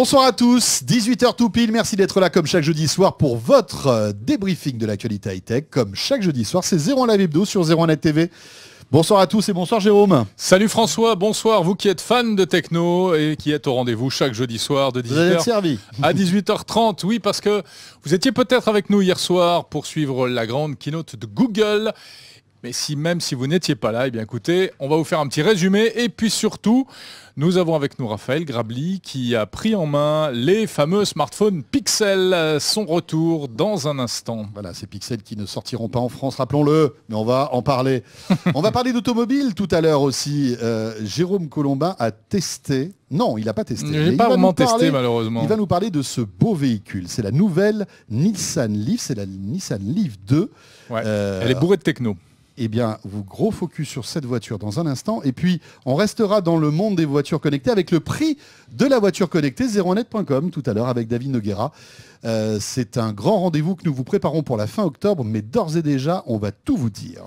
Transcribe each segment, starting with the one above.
Bonsoir à tous, 18h tout pile, merci d'être là comme chaque jeudi soir pour votre euh, débriefing de l'actualité high-tech. Comme chaque jeudi soir, c'est 0 la Vibdo sur 01 Net TV. Bonsoir à tous et bonsoir Jérôme. Salut François, bonsoir vous qui êtes fan de techno et qui êtes au rendez-vous chaque jeudi soir de 18h à 18h30. Oui, parce que vous étiez peut-être avec nous hier soir pour suivre la grande keynote de Google mais si même si vous n'étiez pas là, eh bien écoutez, on va vous faire un petit résumé. Et puis surtout, nous avons avec nous Raphaël Grabli qui a pris en main les fameux smartphones Pixel. Son retour dans un instant. Voilà, ces Pixels qui ne sortiront pas en France, rappelons-le, mais on va en parler. on va parler d'automobile tout à l'heure aussi. Euh, Jérôme Colombin a testé. Non, il n'a pas testé. Il pas vraiment testé malheureusement. Il va nous parler de ce beau véhicule. C'est la nouvelle Nissan Leaf, c'est la Nissan Leaf 2. Euh, elle est bourrée de techno eh bien, vous gros focus sur cette voiture dans un instant. Et puis, on restera dans le monde des voitures connectées avec le prix de la voiture connectée, zeronet.com, tout à l'heure avec David Noguera. Euh, c'est un grand rendez-vous que nous vous préparons pour la fin octobre, mais d'ores et déjà, on va tout vous dire.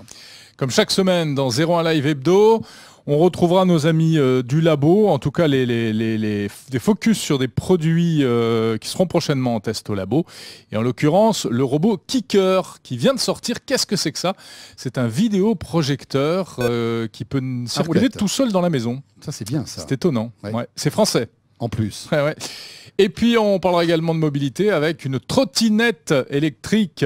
Comme chaque semaine dans 01 Live Hebdo, on retrouvera nos amis euh, du labo, en tout cas les, des focus sur des produits euh, qui seront prochainement en test au labo. Et en l'occurrence, le robot Kicker qui vient de sortir. Qu'est-ce que c'est que ça C'est un vidéoprojecteur euh, qui peut ah, circuler tout seul dans la maison. Ça c'est bien ça. C'est étonnant. C'est français. En plus. Et puis on parlera également de mobilité avec une trottinette électrique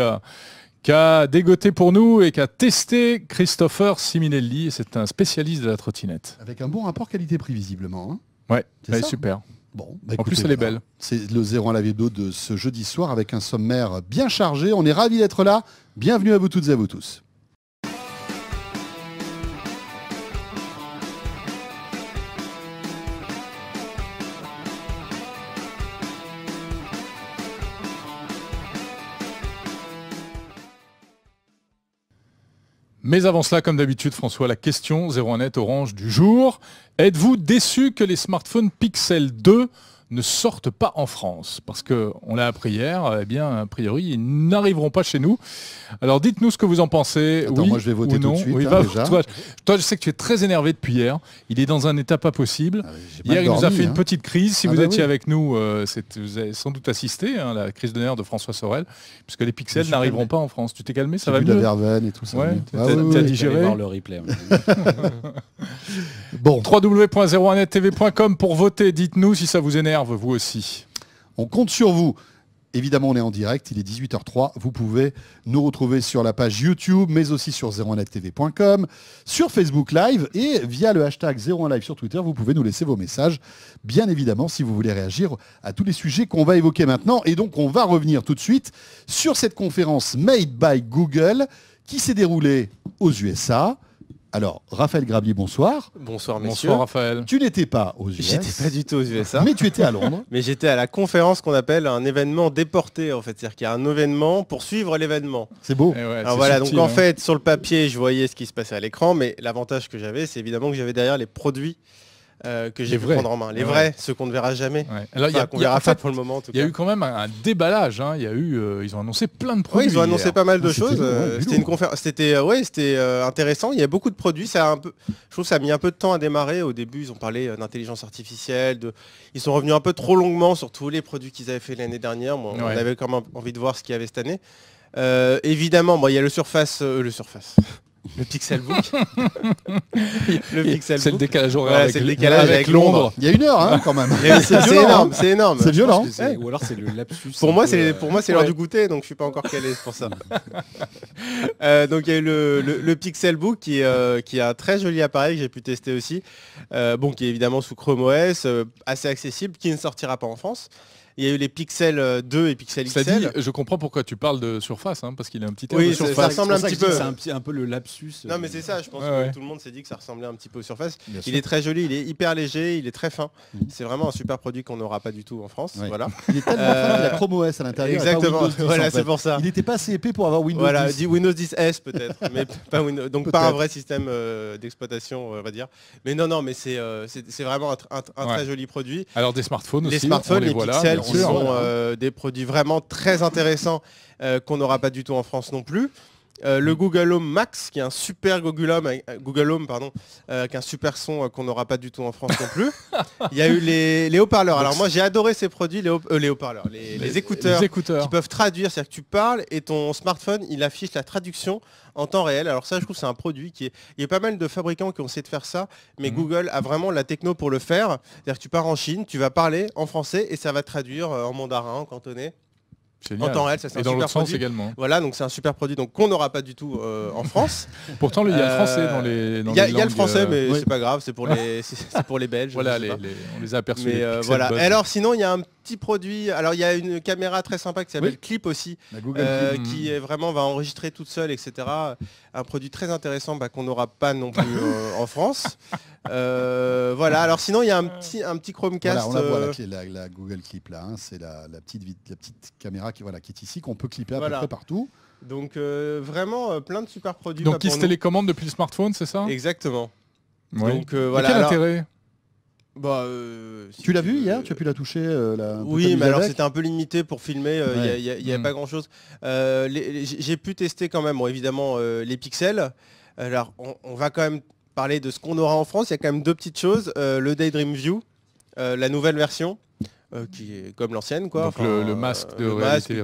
qui a dégoté pour nous et qui a testé Christopher Siminelli. C'est un spécialiste de la trottinette. Avec un bon rapport qualité-prix, visiblement. Hein. ouais, bah, super. Bon, bah, en plus, elle est belle. C'est le zéro à la vidéo de ce jeudi soir avec un sommaire bien chargé. On est ravis d'être là. Bienvenue à vous toutes et à vous tous. Mais avant cela, comme d'habitude, François, la question 01net Orange du jour. Êtes-vous déçu que les smartphones Pixel 2 ne sortent pas en France. Parce qu'on l'a appris hier, eh bien, a priori, ils n'arriveront pas chez nous. Alors dites-nous ce que vous en pensez. Attends, moi je vais voter tout de suite. Hein, bah, toi, je sais que tu es très énervé depuis hier. Il est dans un état pas possible. Ah hier, il nous a fait une hein. petite crise. Si ah vous bah étiez avec nous, euh, vous avez sans doute assisté à hein, la crise d'honneur de François Sorel, puisque les pixels n'arriveront pas en France. Tu t'es calmé, ça va mieux. La et tout ça. Ouais, tu as, digéré. le replay. bon. www01 pour voter. Dites-nous si ça vous énerve vous aussi. On compte sur vous. Évidemment, on est en direct, il est 18h03. Vous pouvez nous retrouver sur la page YouTube, mais aussi sur 01 tv.com, sur Facebook Live et via le hashtag 01live sur Twitter, vous pouvez nous laisser vos messages, bien évidemment, si vous voulez réagir à tous les sujets qu'on va évoquer maintenant. Et donc, on va revenir tout de suite sur cette conférence Made by Google qui s'est déroulée aux USA, alors, Raphaël Grabier, bonsoir. Bonsoir, monsieur. Bonsoir, Raphaël. Tu n'étais pas aux US. J'étais pas du tout aux USA. Hein. mais tu étais à Londres. mais j'étais à la conférence qu'on appelle un événement déporté, en fait. C'est-à-dire qu'il y a un événement pour suivre l'événement. C'est beau. Eh voilà, donc en hein. fait, sur le papier, je voyais ce qui se passait à l'écran, mais l'avantage que j'avais, c'est évidemment que j'avais derrière les produits euh, que j'ai voulu prendre en main. Les vrais, ceux qu'on ne verra jamais. Ouais. Alors, enfin, qu'on verra pas pour le moment. Hein. Il y a eu quand même un, déballage. Hein. Y eu, ils ont annoncé plein de produits. ils ont annoncé pas mal de ah, choses. Euh, c'était une conférence. C'était euh, ouais, c'était intéressant. Il y a beaucoup de produits. Ça un peu. Je trouve que ça a mis un peu de temps à démarrer. Au début, ils ont parlé d'intelligence artificielle. De... Ils sont revenus un peu trop longuement sur tous les produits qu'ils avaient fait l'année dernière. on avait quand même envie de voir ce qu'il y avait cette année. évidemment, il y a le Surface, le Surface, le Pixel le C'est le décalage avec, Londres. Il y a une heure hein, quand même. c'est énorme. C'est énorme. C'est violent. Ou alors c'est le lapsus. Pour moi, c'est euh, pour moi c'est l'heure du goûter, donc je suis pas encore calé, pour ça. Euh, donc il y a eu le, le, Pixel Book qui, euh, qui est un très joli appareil que j'ai pu tester aussi. bon, qui est évidemment sous Chrome OS, assez accessible, qui ne sortira pas en France. Il y a eu les Pixel 2 euh, et Pixel XL. Ça dit, je comprends pourquoi tu parles de surface, hein, parce qu'il a un petit air oui, de surface. ça ressemble un petit peu. C'est un, peu le lapsus. Non, mais euh, c'est ça. Je pense que tout le monde s'est dit que ça ressemblait un petit peu aux surface. il est très joli, il est hyper léger, il est très fin. Mm. C'est vraiment un super produit qu'on n'aura pas du tout en France. Voilà. Il est tellement fin, il euh, Chrome OS à l'intérieur. Exactement. voilà, c'est pour ça. Il n'était pas assez épais pour avoir Windows. Voilà, 10. dit Windows 10 S peut-être, mais pas Windows, donc pas un vrai système d'exploitation, on va dire. Mais non, non, mais c'est vraiment un, très joli produit. Alors des smartphones aussi. Smartphones, les smartphones, les, pixels, ce sont euh, des produits vraiment très intéressants euh, qu'on n'aura pas du tout en France non plus. Euh, le Google Home Max, qui est un super Google Home, euh, Google pardon, euh, un super son qu'on n'aura pas du tout en France non plus. Il y a eu les, haut-parleurs. Alors moi j'ai adoré ces produits, les, haut, parleurs les, écouteurs, qui peuvent traduire, c'est-à-dire que tu parles et ton smartphone il affiche la traduction en temps réel. Alors ça je trouve c'est un produit qui est. Il y a pas mal de fabricants qui ont essayé de faire ça, mais mhm. Google a vraiment la techno pour le faire. C'est-à-dire que tu pars en Chine, tu vas parler en français et ça va traduire en mandarin, en cantonais en temps réel. Ça, c'est super produit. également. Voilà, donc c'est un super produit donc qu'on n'aura pas du tout euh, en France. Pourtant, il y a le euh, français dans les. Il y, a le français, euh, mais c'est pas grave, c'est pour les, pour les Belges. Voilà, les, on les a aperçus. voilà. alors, sinon, il y a un produit Alors il y a une caméra très sympa qui s'appelle Clip aussi, euh, qui mm. est vraiment va enregistrer toute seule, etc. Un produit très intéressant bah, qu'on n'aura pas non plus euh, en France. Euh, voilà. Alors sinon il y a un petit un petit Chromecast. on la, la, Google Clip là. Hein. C'est la, petite la petite caméra qui voilà qui est ici qu'on peut clipper à peu près partout. Donc vraiment plein de super produits. Donc qui bah, se télécommande depuis le smartphone, c'est ça Exactement. Donc voilà. Quel bah, euh, tu l'as vu hier Tu as pu la toucher euh, Oui, mais alors c'était un peu limité pour filmer, euh, il n'y avait mm. pas grand-chose. J'ai pu tester quand même, évidemment, les pixels. Alors, on, va quand même parler de ce qu'on aura en France. Il y a quand même deux petites choses. le Daydream View, la nouvelle version, qui est comme l'ancienne. quoi. le, masque de réalité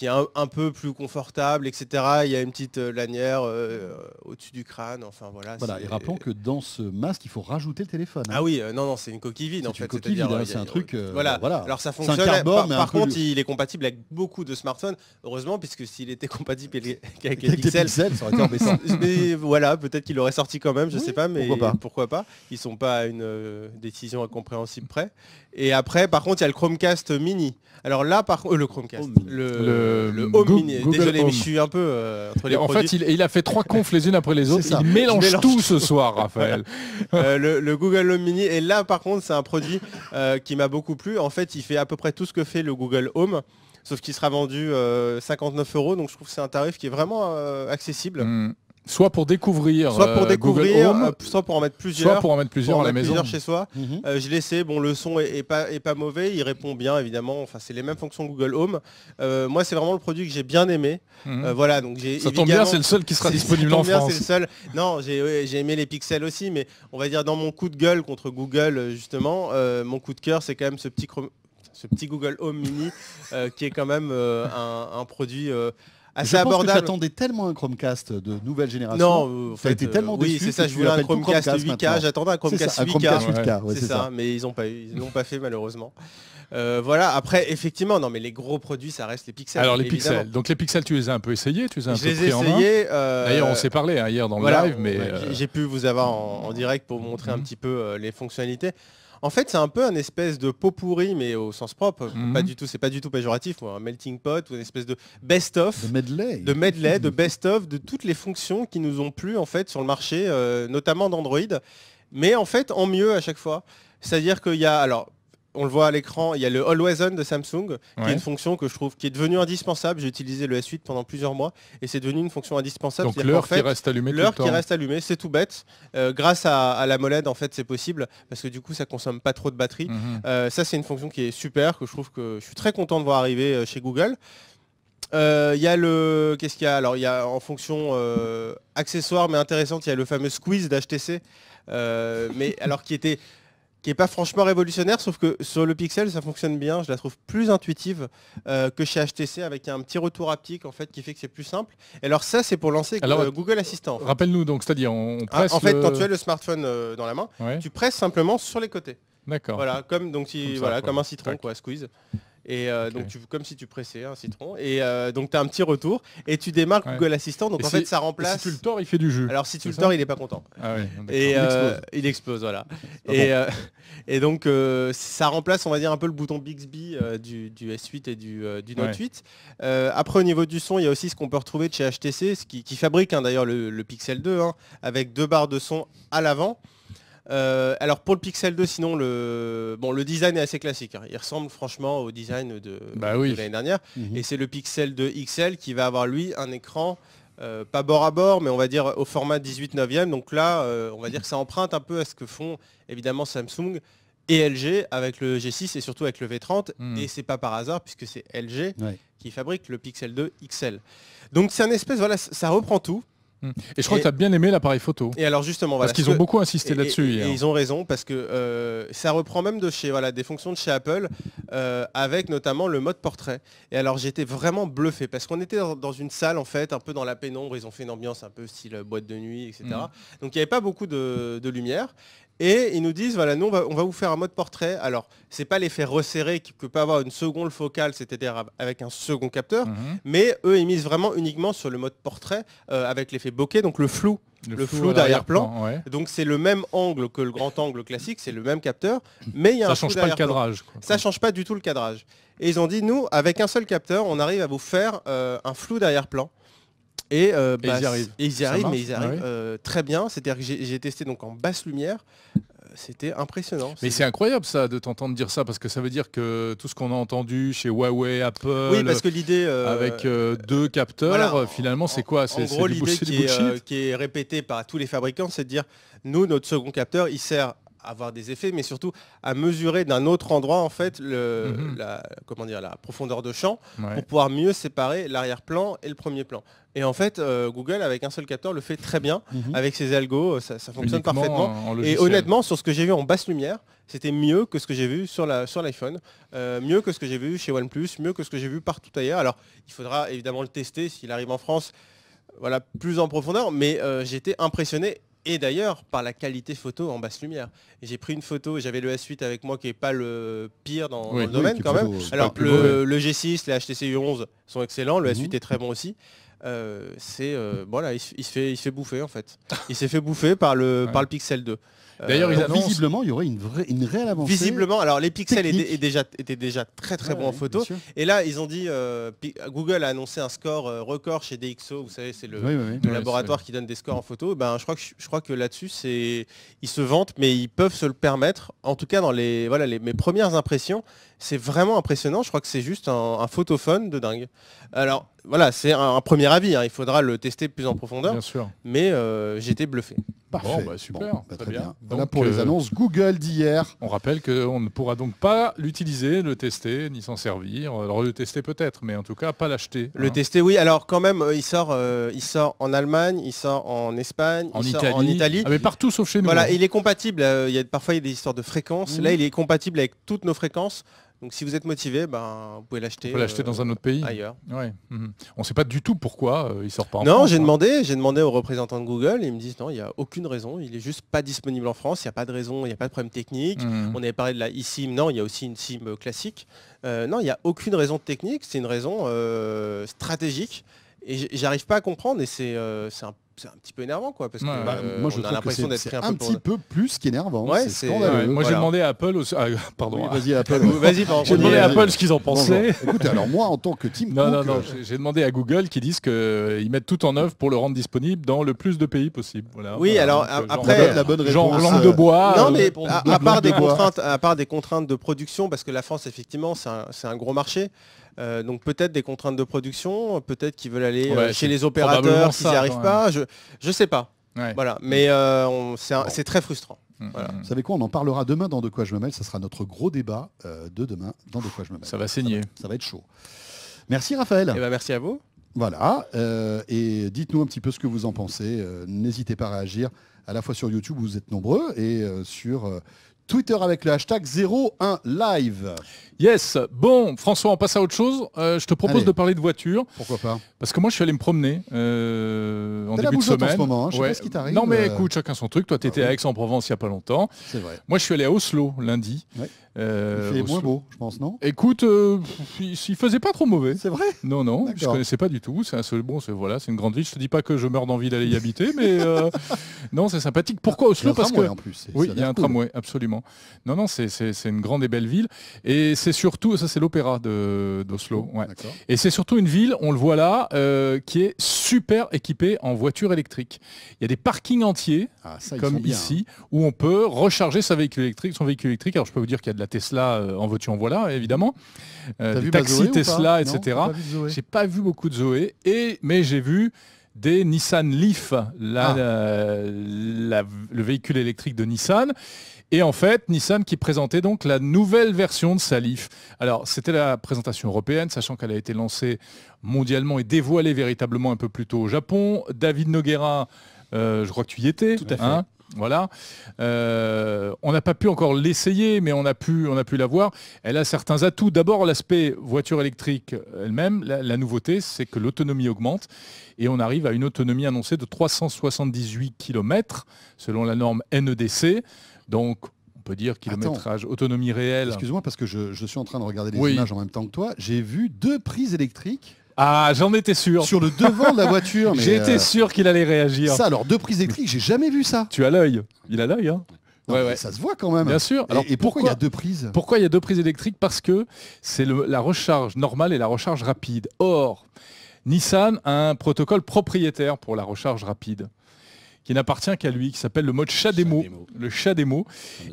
qui est un, peu plus confortable, etc. Il y a une petite euh, lanière euh, euh, au-dessus du crâne, enfin voilà. Voilà, et rappelons que dans ce masque, il faut rajouter le téléphone. Hein. Ah oui, non, non, c'est une coquille vide en fait. Hein, c'est un truc... voilà. voilà. alors ça fonctionne. par, par contre, il est compatible avec beaucoup de smartphones, heureusement, puisque s'il était compatible avec, les pixels, ça aurait été embêtant. mais voilà, peut-être qu'il aurait sorti quand même, je sais pas, mais pourquoi pas. Ils sont pas à une décision incompréhensible près. Et après, par contre, il y a le Chromecast mini. Alors là, par contre, le Chromecast, le le, home mini. Désolé, mais je suis un peu euh, entre les En fait, il, a fait trois confs les unes après les autres. Il mélange, tout, ce soir, Raphaël. Euh, le, Google Home Mini. Et là, par contre, c'est un produit euh, qui m'a beaucoup plu. En fait, il fait à peu près tout ce que fait le Google Home sauf qu'il sera vendu 59 euros. Donc je trouve que c'est un tarif qui est vraiment accessible. Mm. Soit pour découvrir, soit pour euh, découvrir, euh, soit pour en mettre plusieurs, soit pour en mettre plusieurs chez soi. Mhm. Euh, je l'ai Bon, le son est, pas pas mauvais, il répond bien évidemment. Enfin, c'est les mêmes fonctions Google Home. moi, c'est vraiment le produit que j'ai bien aimé. Mhm. voilà, donc j'ai. Ça tombe bien, c'est le seul qui sera disponible en France. Non, j'ai aimé les pixels aussi, mais on va dire dans mon coup de gueule contre Google justement, mon coup de cœur, c'est quand même ce petit Google Home Mini qui est quand même un, produit assez abordable. j'attendais tellement un Chromecast de nouvelle génération. Non, euh, en ça euh, tellement déçu. Oui, c'est ça. Je voulais un Chromecast, 8K. J'attendais un Chromecast, 8K. c'est, ça. Mais ils n'ont pas, ils l'ont pas fait malheureusement. Euh, voilà. Après, effectivement, non, mais les gros produits, ça reste les pixels. Alors les pixels. Donc les pixels, tu les as un peu essayés, tu les as un peu essayé, en D'ailleurs, on s'est parlé hein, hier dans le live, mais j'ai pu vous avoir en, direct pour vous montrer un petit peu les fonctionnalités. En fait, c'est un peu un espèce de pot pourri, mais au sens propre. Pas mhm. du tout, c'est pas du tout péjoratif, Un melting pot ou une espèce de best-of. De medley. De medley, de best-of, de toutes les fonctions qui nous ont plu, en fait, sur le marché, euh, notamment d'Android. Mais en fait, en mieux à chaque fois. C'est-à-dire qu'il y a, alors, on le voit à l'écran, il y a le Always On de Samsung, qui est une fonction que je trouve qui est devenue indispensable. J'ai utilisé le S8 pendant plusieurs mois et c'est devenu une fonction indispensable. Donc l'heure qui reste allumée. L'heure qui reste allumée, c'est tout bête. Euh, grâce à, la molette, en fait, c'est possible parce que du coup, ça consomme pas trop de batterie. Mhm. Euh, ça, c'est une fonction qui est super, que je trouve que je suis très content de voir arriver euh, chez Google. Il y a le. Qu'est-ce qu'il y a Alors, il y a en fonction accessoire mais intéressante, il y a le fameux squeeze d'HTC. mais alors qui était qui n'est pas franchement révolutionnaire, sauf que sur le Pixel, ça fonctionne bien. Je la trouve plus intuitive euh, que chez HTC, avec un petit retour haptique en fait qui fait que c'est plus simple. Et alors ça, c'est pour lancer euh, Google Assistant. Rappelle-nous donc, c'est-à-dire on, ah, presse en fait, quand tu as le smartphone euh, dans la main, tu presses simplement sur les côtés. D'accord. Voilà, comme donc si, voilà, comme un citron, quoi, squeeze. Et euh, donc, tu, comme si tu pressais un citron. Et euh, donc, tu as un petit retour. Et tu démarques Google Assistant. Donc, en si, fait, ça remplace. si tu le tords, il fait du jeu. Alors, si tu le tords, il n'est pas content. Ah et euh, il explose. voilà. Ah et, donc, ça remplace, on va dire, un peu le bouton Bixby du, S8 et du, du Note 8. après, au niveau du son, il y a aussi ce qu'on peut retrouver de chez HTC, ce qui, fabrique hein, d'ailleurs le, Pixel 2, hein, avec deux barres de son à l'avant. Euh, alors pour le Pixel 2, sinon le bon le design est assez classique. Hein. Il ressemble franchement au design de, bah l'année dernière. Mhm. Et c'est le Pixel 2 XL qui va avoir lui un écran euh, pas bord à bord, mais on va dire au format 18 9e. Donc là, euh, on va dire que ça emprunte un peu à ce que font évidemment Samsung et LG avec le G6 et surtout avec le V30. Mhm. Et c'est pas par hasard puisque c'est LG qui fabrique le Pixel 2 XL. Donc c'est un espèce, voilà, ça reprend tout. Mm. Et je crois que tu as bien aimé l'appareil photo. Et alors justement, parce qu'ils ont beaucoup insisté là-dessus. ils ont raison parce que euh, ça reprend même de chez voilà des fonctions de chez Apple euh, avec notamment le mode portrait. Et alors j'étais vraiment bluffé parce qu'on était dans, une salle en fait un peu dans la pénombre. Ils ont fait une ambiance un peu style boîte de nuit, etc. Mm. Donc il n'y avait pas beaucoup de lumière et ils nous disent, voilà, nous, on va, vous faire un mode portrait. Alors, ce n'est pas l'effet resserré que peut avoir une seconde focale, c'est-à-dire avec un second capteur, mhm. mais eux, ils misent vraiment uniquement sur le mode portrait euh, avec l'effet bokeh, donc le flou. Le, flou, d'arrière-plan. Donc c'est le même angle que le grand angle classique, c'est le même capteur, mais il y a ça un change pas le cadrage. Ça Ça change pas du tout le cadrage. Et ils ont dit nous, avec un seul capteur, on arrive à vous faire euh, un flou d'arrière-plan euh, bah, et, ils y arrivent. mais ils ah arrivent euh, très bien. C'est-à-dire que j'ai testé donc en basse lumière. Euh, c'était impressionnant. Mais c'est incroyable ça de t'entendre dire ça parce que ça veut dire que tout ce qu'on a entendu chez Huawei, Apple, oui, parce que l'idée avec deux capteurs, finalement c'est quoi C'est du l'idée qui, qui, est répétée par tous les fabricants, c'est de dire nous notre second capteur il sert avoir des effets, mais surtout à mesurer d'un autre endroit en fait le, mhm. la, comment dire, la profondeur de champ pour pouvoir mieux séparer l'arrière-plan et le premier plan. Et en fait, euh, Google avec un seul capteur le fait très bien mhm. avec ses algos, euh, ça, fonctionne parfaitement. et honnêtement, sur ce que j'ai vu en basse lumière, c'était mieux que ce que j'ai vu sur la sur l'iPhone, euh, mieux que ce que j'ai vu chez OnePlus, mieux que ce que j'ai vu partout ailleurs. Alors, il faudra évidemment le tester s'il arrive en France. Voilà, plus en profondeur, mais j'étais impressionné et d'ailleurs par la qualité photo en basse lumière. J'ai pris une photo, j'avais le S8 avec moi qui est pas le pire dans, le domaine quand même. Alors le, le, G6, les HTC U11 sont excellents, le S8 mhm. est très bon aussi. Euh, c'est euh, voilà, il, se fait, il se fait bouffer en fait. Il s'est fait bouffer par le, par le Pixel 2. Euh, D'ailleurs, visiblement, il y aurait une, vraie, une réelle avancée. Visiblement, alors les pixels étaient, déjà, très très bons en photo. Et là, ils ont dit, Google a annoncé un score record chez DxO, vous savez, c'est le, laboratoire qui donne des scores en photo. Ben, je crois que, je crois que là-dessus, c'est ils se vantent, mais ils peuvent se le permettre. En tout cas, dans les, voilà, mes premières impressions, c'est vraiment impressionnant. Je crois que c'est juste un, photophone de dingue. Alors voilà, c'est un, premier avis. Hein. Il faudra le tester plus en profondeur. Bien sûr. Mais euh, j'étais bluffé. Parfait. Bon, bah, super. Bah, très, bien. Voilà pour les euh, annonces Google d'hier. On rappelle qu'on ne pourra donc pas l'utiliser, le tester, ni s'en servir. Alors le tester peut-être, mais en tout cas pas l'acheter. Le hein. tester, oui. Alors quand même, euh, il sort, il sort en Allemagne, il sort en Espagne, en il sort en Italie. Ah, mais partout sauf chez nous. Voilà, hein. il est compatible. parfois il y a des histoires de fréquences. Là, mmh. il est compatible avec toutes nos fréquences. Donc si vous êtes motivé, ben, vous pouvez l'acheter. Vous pouvez l'acheter dans euh, un autre pays. Ailleurs. Mhm. On ne sait pas du tout pourquoi il euh, il sort pas en Non, j'ai hein. demandé, j'ai demandé aux représentants de Google, ils me disent non, il n'y a aucune raison, il n'est juste pas disponible en France, il n'y a pas de raison, il n'y a pas de problème technique. Mhm. On avait parlé de la eSIM, non, il y a aussi une SIM euh, classique. non, il n'y a aucune raison technique, c'est une raison stratégique. Et j'arrive pas à comprendre, et c'est un c'est un petit peu énervant quoi parce que bah, euh, moi, je l'impression d'être un, petit peu plus qu'énervant. Ouais, c'est moi j'ai demandé à Apple ah, pardon j'ai demandé à Apple ce qu'ils en pensaient alors moi, en tant que team non non non euh, j'ai- demandé à Google qui disent que euh, ils mettent tout en œuvre pour le rendre disponible dans le plus de pays possible voilà Oui, alors, après, la bonne genre langue de bois Non, mais à, part des contraintes, à part des contraintes de production, parce que la France, effectivement, c'est un gros marché. Euh, donc peut-être des contraintes de production, peut-être qu'ils veulent aller euh, chez les opérateurs s'ils n'y arrivent pas, je ne sais pas. Voilà, mais euh, c'est très frustrant. Hum, hum, hum. Vous savez quoi On en parlera demain dans De quoi je me mêle. Ça sera notre gros débat de demain dans De quoi je me mêle. Ça va saigner. Ça va, être chaud. Merci Raphaël. Eh ben, merci à vous. Voilà. et dites-nous un petit peu ce que vous en pensez. N'hésitez pas à réagir à la fois sur YouTube, vous êtes nombreux, et sur Twitter avec le hashtag 01live. Yes, bon, François, on passe à autre chose. Euh, je te propose de parler de voiture. Pourquoi pas Parce que moi, je suis allé me promener euh, en début de semaine. ce je sais ce qui t'arrive. Non, mais euh. écoute, chacun son truc. Toi, ah tu étais à Aix-en-Provence il n'y a pas longtemps. C'est vrai. Moi, je suis allé à Oslo lundi. il moins beau, je pense, non Écoute, il, faisait pas trop mauvais. C'est vrai Non, non, je connaissais pas du tout. C'est un seul bon, c'est voilà, c'est une grande ville. Je te dis pas que je meurs d'envie d'aller y habiter, mais non, c'est sympathique. Pourquoi Oslo Parce que en oui, il y a un tramway, absolument. Non, non, c'est une grande et belle ville. Et c'est surtout, ça c'est l'opéra d'Oslo. Et c'est surtout une ville, on le voit là, euh, qui est super équipée en voitures électriques. Il y a des parkings entiers, ah, comme ici, hein. où on peut recharger son véhicule électrique. Alors je peux vous dire qu'il y a de la Tesla euh, en voiture en voilà, évidemment. du euh, des taxis Tesla, etc. J'ai pas vu beaucoup de Zoé, mais j'ai vu des Nissan Leaf, ah. le véhicule électrique de Nissan. Et en fait, Nissan qui présentait donc la nouvelle version de Salif. Alors, c'était la présentation européenne, sachant qu'elle a été lancée mondialement et dévoilée véritablement un peu plus tôt au Japon. David Noguera, euh, je crois que tu y étais. Tout à fait. Hein, voilà. Euh, on n'a pas pu encore l'essayer, mais on a pu, on pu la voir. Elle a certains atouts. D'abord, l'aspect voiture électrique euh, elle-même. La, la, nouveauté, c'est que l'autonomie augmente et on arrive à une autonomie annoncée de 378 km selon la norme NEDC. Donc, on peut dire kilométrage, autonomie réelle. Excuse-moi, parce que je, suis en train de regarder les images en même temps que toi. J'ai vu deux prises électriques. Ah, j'en étais sûr. Sur le devant de la voiture. J'étais euh, sûr qu'il allait réagir. Ça, alors, deux prises électriques, j'ai jamais vu ça. Tu as l'œil. Il a l'œil, hein. ouais, Ça se voit quand même. Bien sûr. Alors, et, pourquoi il y a deux prises Pourquoi il y a deux prises électriques Parce que c'est la recharge normale et la recharge rapide. Or, Nissan a un protocole propriétaire pour la recharge rapide qui n'appartient qu'à lui, qui s'appelle le mode chat démo, le chat démo.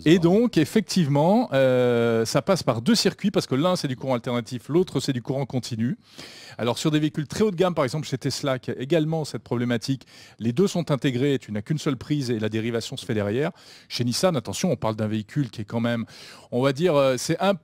Et donc, effectivement, euh, ça passe par deux circuits, parce que l'un, c'est du courant alternatif, l'autre, c'est du courant continu. Alors, sur des véhicules très haut de gamme, par exemple, chez Tesla, qui a également cette problématique, les deux sont intégrés, tu n'as qu'une seule prise, et la dérivation se fait derrière. Chez Nissan, attention, on parle d'un véhicule qui est quand même, on va dire, euh, c'est un peu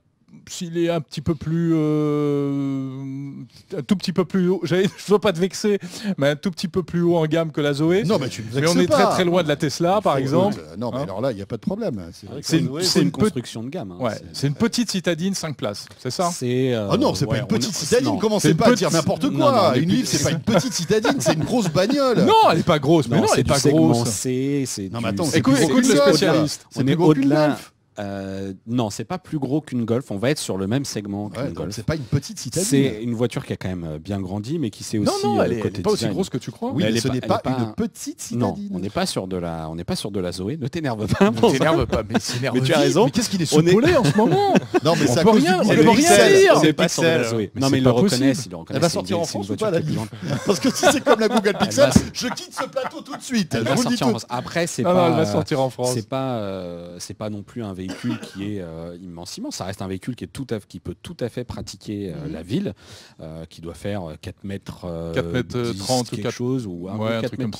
s'il est un petit peu plus, euh, un tout petit peu plus haut, je veux pas te vexer, mais un tout petit peu plus haut en gamme que la Zoé. Non, mais tu on est très très loin de la Tesla, par exemple. non, mais hein alors là, il n'y a pas de problème. C'est une, construction de gamme. Hein. ouais, c'est une petite citadine 5 places, c'est ça C'est. oh non, c'est pas une petite citadine. Commencez pas à dire n'importe quoi. une livre, c'est pas une petite citadine, c'est une grosse bagnole. Non, elle est pas grosse. Mais non, elle est pas grosse. C'est. Non, mais attends, écoute le spécialiste. On est au-delà. Euh, non, c'est pas plus gros qu'une Golf. On va être sur le même segment Golf. C'est pas une petite citadine. C'est une voiture qui a quand même euh, bien grandi, mais qui s'est aussi. Non, non, euh, elle, n'est pas aussi grosse que tu crois. Oui, n'est pas, une petite citadine. Non, on n'est pas sur de la, on n'est pas sur de la Zoé. Ne t'énerve pas. Ne t'énerve pas, mais tu as raison. Mais qu'est-ce qu'il est sur est... en ce moment Non, mais on ça peut rien. On peut rien C'est pas sur de la Zoé. Non, mais ils le reconnaissent. Elle va sortir en France ou pas la Parce que si c'est comme la Google Pixel, je quitte ce plateau tout de suite. Elle va sortir en Après, c'est ah pas. Elle va sortir en France. C'est pas, c'est pas non plus un véhicule qui est euh, immensément. Ça reste un véhicule qui, est tout à, qui peut tout à fait pratiquer euh, mhm. la ville, euh, qui doit faire 4 euh, mètres, 4 mètres 30 quelque chose, ou un ouais, 4 mètres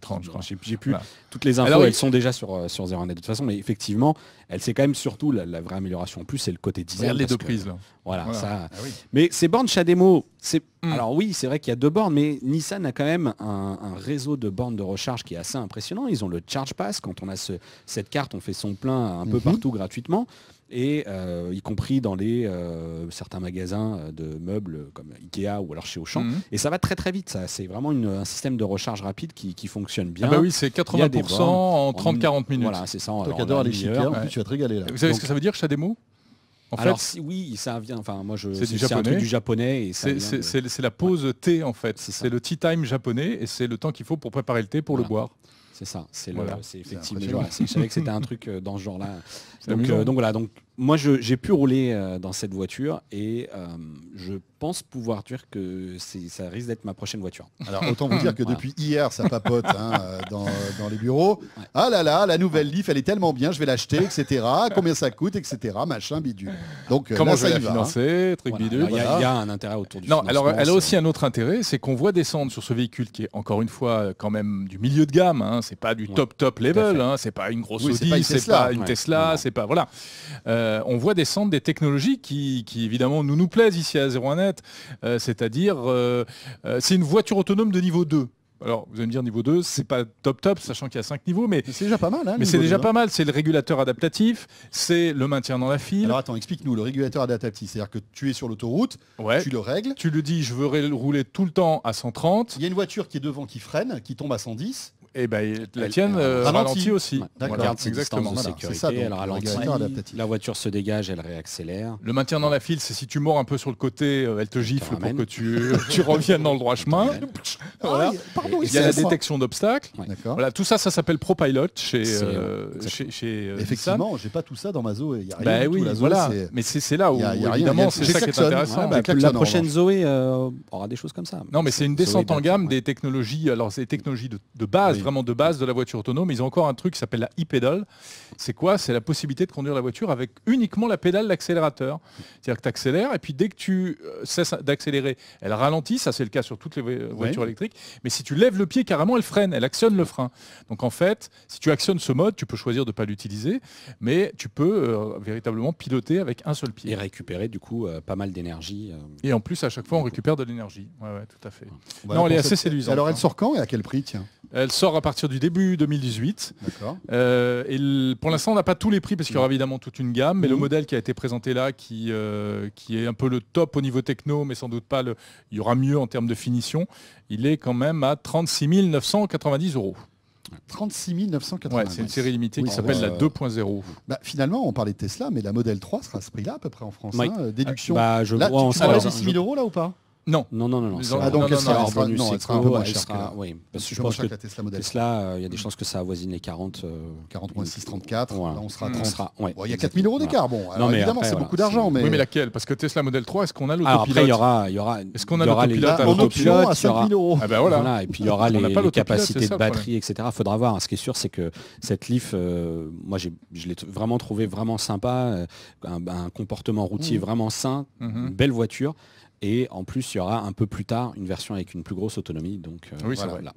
30. je voilà, J'ai plus. Toutes les infos, elles sont déjà sur, sur 01 de toute façon, mais effectivement, elle c'est quand même surtout la, vraie amélioration en plus, c'est le côté design. Regarde les deux prises là. Voilà, ça. Ah mais ces bornes Chademo, c'est mm. alors oui, c'est vrai qu'il y a deux bornes, mais Nissan a quand même un, réseau de bornes de recharge qui est assez impressionnant. Ils ont le Charge Pass. Quand on a cette carte, on fait son plein un peu mhm. partout gratuitement et euh, y compris dans les euh, certains magasins euh, de meubles comme Ikea ou alors chez Auchan. Mhm. Et ça va très très vite, C'est vraiment un système de recharge rapide qui, fonctionne bien. Ah bah oui, c'est 80% en 30-40 minutes. Voilà, c'est ça. Alors, les tu vas te régaler là. Vous savez ce que ça veut dire, Chademo en Alors oui, ça vient. Enfin, moi, je. C'est du Un truc du japonais. C'est la pause thé en fait. C'est le tea time japonais et c'est le temps qu'il faut pour préparer le thé pour le boire. C'est ça, c'est voilà. effectivement. je savais que c'était un truc euh, dans ce genre-là. Donc, euh, donc voilà, donc moi, j'ai pu rouler euh, dans cette voiture et euh, je pense pouvoir dire que ça risque d'être ma prochaine voiture. Alors, autant vous dire que depuis hier, ça papote hein, euh, dans, les bureaux. Ah là là, la nouvelle Leaf, elle est tellement bien, je vais l'acheter, etc. Combien ça coûte, etc. Machin, bidule. Donc, Comment ça je vais la financer, hein. truc Il y, a un intérêt autour du Non, alors elle a aussi un autre intérêt, c'est qu'on voit descendre sur ce véhicule qui est encore une fois quand même du milieu de gamme. Ce hein. c'est pas du top top level, c'est pas une grosse oui, c'est pas une Tesla, c'est pas, voilà. Euh, on voit descendre des technologies qui, évidemment nous nous plaisent ici à 01net, euh, c'est-à-dire euh, c'est une voiture autonome de niveau 2. Alors, vous allez me dire, niveau 2, c'est pas top top, sachant qu'il y a 5 niveaux, mais. C'est déjà pas mal, hein, Mais c'est déjà hein. pas mal. C'est le régulateur adaptatif, c'est le maintien dans la file. Alors attends, explique-nous, le régulateur adaptatif, c'est-à-dire que tu es sur l'autoroute, tu le règles. Tu le dis, je veux rouler tout le temps à 130. Il y a une voiture qui est devant qui freine, qui tombe à 110. Et eh ben, la tienne euh, ralentit aussi. exactement. ça, La voiture se dégage, elle réaccélère. Le maintien dans la file, c'est si tu mords un peu sur le côté, euh, elle te gifle pour que euh, tu, reviennes dans le droit chemin. Ah il y a la détection d'obstacles. Voilà, tout ça, ça s'appelle ProPilot chez, chez, Effectivement, j'ai pas tout ça dans ma Zoé. a ben rien Mais c'est là où évidemment c'est ça qui est intéressant. la prochaine Zoé aura des choses comme ça. Non, mais c'est une descente en gamme des technologies. Alors technologies de base vraiment de base de la voiture autonome. Ils ont encore un truc qui s'appelle la e-pédale. C'est quoi C'est la possibilité de conduire la voiture avec uniquement la pédale l'accélérateur. C'est-à-dire que tu accélères et puis dès que tu euh, cesses d'accélérer, elle ralentit. Ça, c'est le cas sur toutes les voitures électriques. Mais si tu lèves le pied carrément, elle freine, elle actionne le frein. Donc en fait, si tu actionnes ce mode, tu peux choisir de ne pas l'utiliser, mais tu peux euh, véritablement piloter avec un seul pied. Et récupérer du coup euh, pas mal d'énergie. Et en plus, à chaque fois, on récupère de l'énergie. Ouais, tout à fait. Bah, non, elle est assez séduisante. Alors elle hein. sort quand et à quel prix tiens Elle sort à partir du début 2018. Euh, pour l'instant, on n'a pas tous les prix parce qu'il y aura évidemment toute une gamme, mais le modèle qui a été présenté là, euh, qui, est un peu le top au niveau techno, mais sans doute pas le. Il y aura mieux en termes de finition. Il est quand même à 36 990 euros. 36 990. euros. c'est une série limitée qui oh, s'appelle bah, la 2.0. Bah, finalement, on parlait de Tesla, mais la modèle 3 sera à ce prix-là à peu près en France. Hein, euh, déduction. Bah, je là, 000 euros là ou pas non. Non, non, non. Ah, donc elle sera, bonus non, sera un peu moins chère. oui, parce que je pense que, la Tesla Model. Tesla, euh, il y a des chances que ça avoisine les 40. 40,6, 34. Là, on sera à mm. 30. il y a 4000 euros d'écart. Bon, alors, non, évidemment, c'est beaucoup d'argent. Mais... Oui, mais laquelle Parce que Tesla Model 3, est-ce qu'on a l'autopilote Après, il y aura, y aura, est-ce qu'on a l'autopilote En option à 5000 euros. Ah ben voilà. Et puis il y aura les capacités de batterie, etc. Il Faudra voir. Ce qui est sûr, c'est que cette Leaf, euh, moi, je l'ai vraiment trouvé vraiment sympa, euh, un comportement routier mmh. vraiment sain, mmh. belle voiture. Et en plus, il y aura un peu plus tard une version avec une plus grosse autonomie. Donc, euh, Là.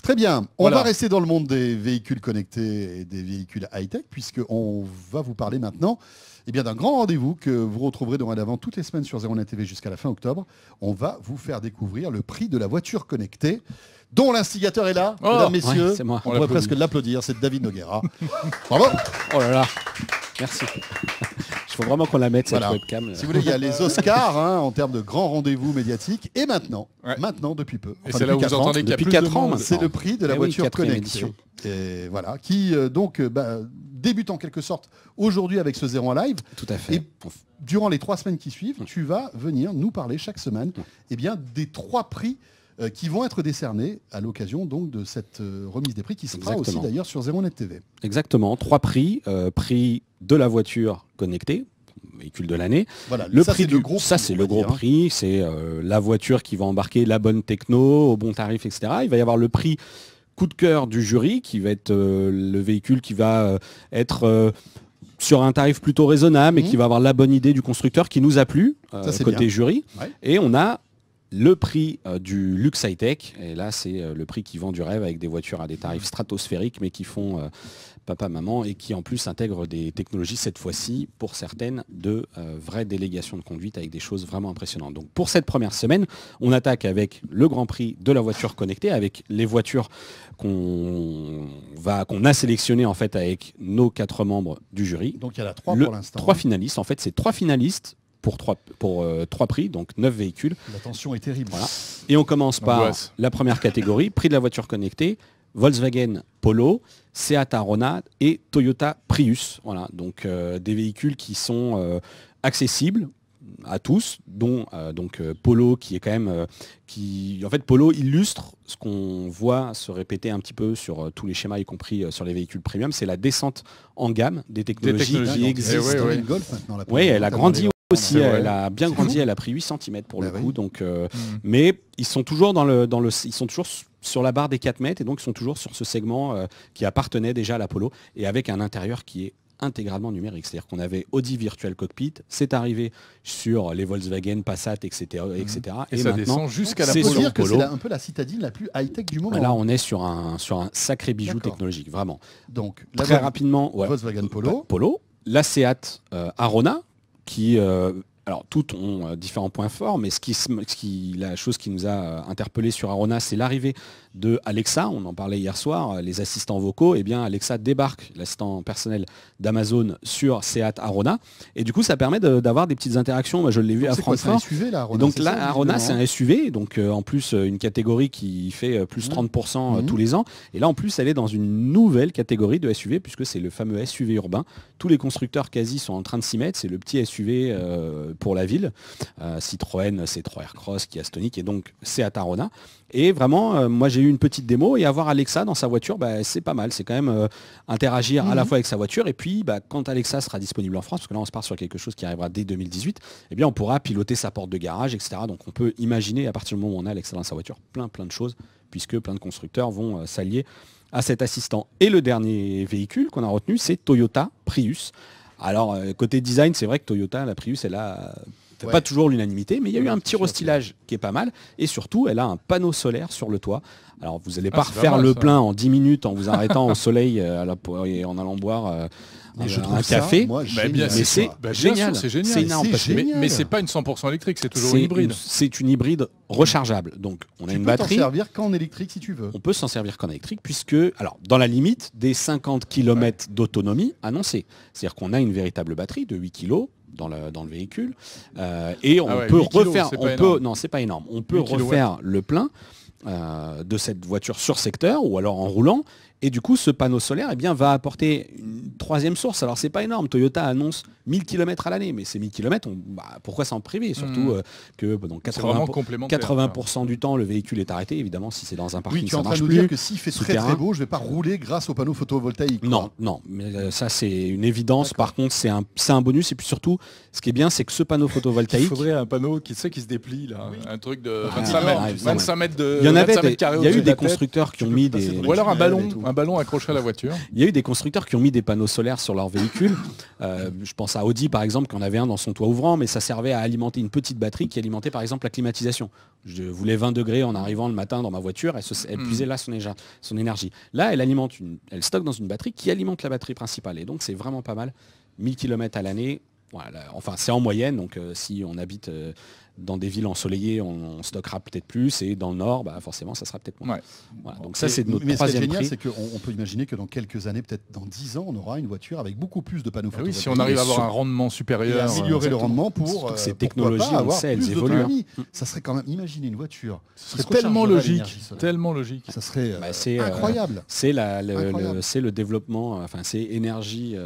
Très bien. On va rester dans le monde des véhicules connectés et des véhicules high-tech, puisqu'on va vous parler maintenant eh bien, d'un grand rendez-vous que vous retrouverez dorénavant toutes les semaines sur 01 TV jusqu'à la fin octobre. On va vous faire découvrir le prix de la voiture connectée, dont l'instigateur est là, oh. mesdames, messieurs. moi. On, pourrait presque l'applaudir, c'est David Noguera. Bravo Oh là là Merci il faut vraiment qu'on la mette, cette webcam. Si vous voulez, il y a les Oscars hein, en termes de grands rendez-vous médiatiques. Et maintenant, maintenant depuis peu. Enfin, c'est ans. C'est le prix de la eh voiture connectée. Et voilà, qui euh, donc euh, bah, débute en quelque sorte aujourd'hui avec ce Zéro en live. Tout à fait. Et durant les trois semaines qui suivent, tu vas venir nous parler chaque semaine et eh bien, des trois prix euh, qui vont être décernés à l'occasion donc de cette euh, remise des prix qui sera aussi d'ailleurs sur Zéro Net TV. Exactement, trois prix. Euh, prix de la voiture connectée, véhicule de l'année. Voilà, le ça, prix du gros ça c'est le gros prix, c'est hein. la voiture qui va embarquer la bonne techno au bon tarif, etc. Il va y avoir le prix coup de cœur du jury qui va être le véhicule qui va être sur un tarif plutôt raisonnable et mmh. qui va avoir la bonne idée du constructeur qui nous a plu côté jury. Et on a le prix euh, du luxe high-tech, et là c'est euh, le prix qui vend du rêve avec des voitures à des tarifs stratosphériques mais qui font euh, papa-maman et qui en plus intègrent des technologies cette fois-ci pour certaines de vraies délégations de conduite avec des choses vraiment impressionnantes. Donc pour cette première semaine, on attaque avec le grand prix de la voiture connectée, avec les voitures qu'on qu'on a sélectionnées en fait avec nos quatre membres du jury. Donc il y en a trois pour l'instant. Trois finalistes, en fait c'est trois finalistes pour trois, pour, euh, trois prix, donc neuf véhicules. La tension est terrible. Et on commence par la première catégorie, prix de la voiture connectée, Volkswagen Polo, Seat Arona et Toyota Prius. Voilà, donc euh, des véhicules qui sont euh, accessibles à tous, dont donc Polo qui est quand même qui en fait Polo illustre ce qu'on voit se répéter un petit peu sur tous les schémas, y compris sur les véhicules premium, c'est la descente en gamme des technologies, qui eh existent. Oui, elle a grandi aussi, elle a bien grandi, elle a pris 8 cm pour bah le coup. Donc, euh, mmh. Mais ils sont toujours dans le, dans le, ils sont toujours sur la barre des 4 mètres et donc ils sont toujours sur ce segment euh, qui appartenait déjà à l'Apollo et avec un intérieur qui est intégralement numérique. C'est-à-dire qu'on avait Audi Virtual Cockpit, c'est arrivé sur les Volkswagen, Passat, etc. etc. Mmh. Et, ça maintenant, descend jusqu'à la Polo. dire que c'est un peu la citadine la plus high-tech du moment. Là, hein. on est sur un, sur un sacré bijou technologique, vraiment. Donc, très rapidement, Volkswagen Polo. Bah, Polo, la Seat euh, Arona, qui euh, alors toutes ont euh, différents points forts, mais qui, la chose qui nous a euh, interpellé sur Arona, c'est l'arrivée de Alexa, on en parlait hier soir, les assistants vocaux, et eh bien Alexa débarque, l'assistant personnel d'Amazon sur Seat Arona. Et du coup, ça permet d'avoir des petites interactions. Moi, je l'ai vu à Francfort. SUV, donc là, Arona, c'est un SUV, donc euh, en plus euh, une catégorie qui fait euh, plus 30% mmh. mmh. tous les ans. Et là, en plus, elle est dans une nouvelle catégorie de SUV, puisque c'est le fameux SUV urbain. Tous les constructeurs quasi sont en train de s'y mettre. C'est le petit SUV pour la ville. Citroën, C3 Aircross, Kia Stonic et donc Seat Arona. Et vraiment, moi j'ai une petite démo et avoir Alexa dans sa voiture, bah, c'est pas mal. C'est quand même euh, interagir à la mhm. fois avec sa voiture et puis bah, quand Alexa sera disponible en France, parce que là on se part sur quelque chose qui arrivera dès 2018, et eh bien on pourra piloter sa porte de garage, etc. Donc on peut imaginer à partir du moment où on a Alexa dans sa voiture plein plein de choses, puisque plein de constructeurs vont euh, s'allier à cet assistant. Et le dernier véhicule qu'on a retenu, c'est Toyota Prius. Alors, euh, côté design, c'est vrai que Toyota, la Prius, elle a pas toujours l'unanimité, mais il y a eu un petit restylage qui est pas mal. Et surtout, elle a un panneau solaire sur le toit. Alors vous n'allez ah, pas refaire le plein en 10 minutes en vous arrêtant au soleil euh, et en allant boire. Euh, un café, mais bah, c'est génial, c'est génial. Mais, c'est pas une 100% électrique, c'est toujours une hybride. C'est une hybride rechargeable. Donc on a une batterie. peut s'en servir qu'en électrique si tu veux. On peut s'en servir qu'en électrique puisque, alors dans la limite des 50 km d'autonomie annoncée, c'est-à-dire qu'on a une véritable batterie de 8 kg dans le, véhicule. Euh, et ah on peut refaire, on peut, non, c'est pas énorme. On peut refaire le plein euh, de cette voiture sur secteur ou alors en roulant. Et du coup, ce panneau solaire eh bien, va apporter une troisième source, alors c'est pas énorme. Toyota annonce 1000 km à l'année, mais ces 1000 km, bah, pourquoi s'en priver hmm. Surtout euh, que 80, du temps, le véhicule est arrêté. Évidemment, si c'est dans un parking, ça Dire que s'il fait très, beau, je vais pas rouler grâce au panneau photovoltaïques. Non, non, mais euh, ça c'est une évidence. Par contre, c'est un, bonus. Et puis surtout, ce qui est bien, c'est que ce panneau photovoltaïque. Il faudrait un panneau qui sait qui se déplie là, un truc de 25 ah, mètres, Il y en avait. il y a eu des constructeurs qui ont mis des. Ou alors un ballon, un ballon accroché à la voiture. Il y a eu des constructeurs qui ont mis des panneaux solaire sur leur véhicule. Euh, je pense à Audi par exemple, qui en avait un dans son toit ouvrant, mais ça servait à alimenter une petite batterie qui alimentait par exemple la climatisation. Je voulais 20 degrés en arrivant le matin dans ma voiture, elle, hmm. puisait là son, énergie. Là, elle alimente elle stocke dans une batterie qui alimente la batterie principale. Et donc c'est vraiment pas mal. 1000 km à l'année, enfin c'est en moyenne, donc euh, si on habite euh, dans des villes ensoleillées, on, stockera peut-être plus, et dans le nord, bah, forcément, ça sera peut-être moins. donc ça, c'est notre troisième prix. c'est qu'on peut imaginer que dans quelques années, peut-être dans dix ans, on aura une voiture avec beaucoup plus de panneaux photovoltaïques. Ah oui, si on arrive à avoir un rendement supérieur, améliorer le rendement pour ces euh, technologies, on elles évoluent. Hein. Mm. Ça serait quand même, imaginez une voiture. C'est tellement logique, tellement logique. Ça serait euh, bah, euh, incroyable. c'est le, le, développement, enfin c'est énergie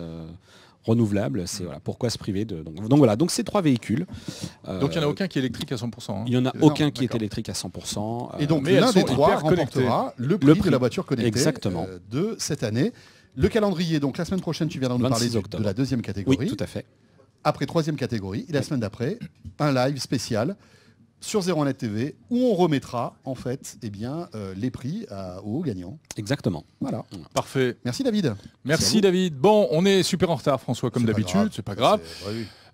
renouvelable. C'est voilà, pourquoi se priver de. Donc, voilà, donc ces trois véhicules. Euh, donc il n'y en a aucun qui est électrique à 100%. Hein. Il n'y en a aucun qui est électrique à 100%. Euh, et donc l'un des trois remportera le prix, de la voiture connectée Exactement. Euh, de cette année. Le calendrier, donc la semaine prochaine, tu viendras nous parler de, la deuxième catégorie. tout à fait. Après troisième catégorie, et la semaine d'après, un live spécial sur 01 TV où on remettra en fait eh bien, euh, les prix aux gagnants. Exactement. Voilà. Parfait. Merci David. Merci, Merci David. Bon, on est super en retard François comme d'habitude, c'est pas grave.